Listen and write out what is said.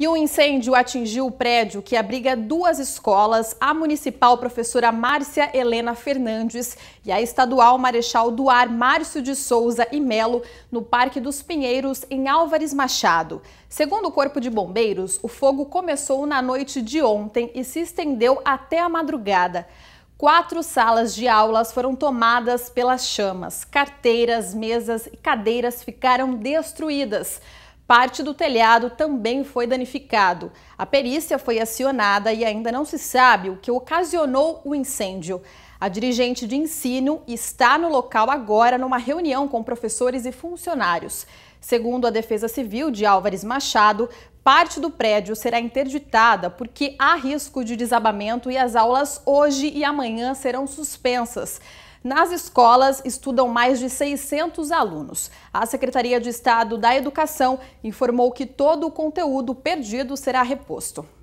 E um incêndio atingiu o prédio que abriga duas escolas, a municipal professora Márcia Helena Fernandes e a estadual Marechal Duar Márcio de Souza e Melo, no Parque dos Pinheiros, em Álvares Machado. Segundo o Corpo de Bombeiros, o fogo começou na noite de ontem e se estendeu até a madrugada. Quatro salas de aulas foram tomadas pelas chamas. Carteiras, mesas e cadeiras ficaram destruídas. Parte do telhado também foi danificado. A perícia foi acionada e ainda não se sabe o que ocasionou o incêndio. A dirigente de ensino está no local agora numa reunião com professores e funcionários. Segundo a Defesa Civil de Álvares Machado, parte do prédio será interditada porque há risco de desabamento e as aulas hoje e amanhã serão suspensas. Nas escolas estudam mais de 600 alunos. A Secretaria de Estado da Educação informou que todo o conteúdo perdido será reposto.